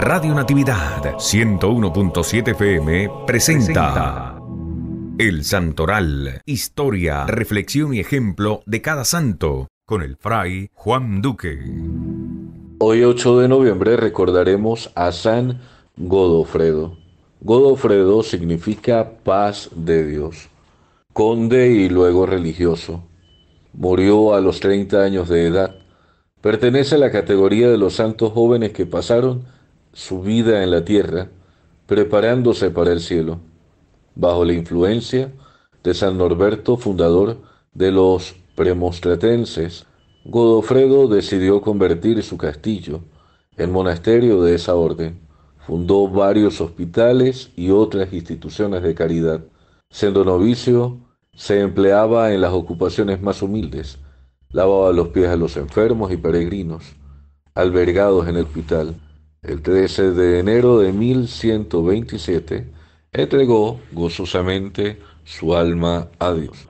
Radio Natividad 101.7 FM presenta El Santoral, historia, reflexión y ejemplo de cada santo, con el fray Juan Duque. Hoy 8 de noviembre recordaremos a San Godofredo. Godofredo significa paz de Dios, conde y luego religioso. Murió a los 30 años de edad. Pertenece a la categoría de los santos jóvenes que pasaron su vida en la tierra, preparándose para el cielo, bajo la influencia de San Norberto, fundador de los premostratenses, Godofredo decidió convertir su castillo en monasterio de esa orden. Fundó varios hospitales y otras instituciones de caridad. Siendo novicio, se empleaba en las ocupaciones más humildes. Lavaba los pies a los enfermos y peregrinos, albergados en el hospital el 13 de enero de 1127, entregó gozosamente su alma a Dios.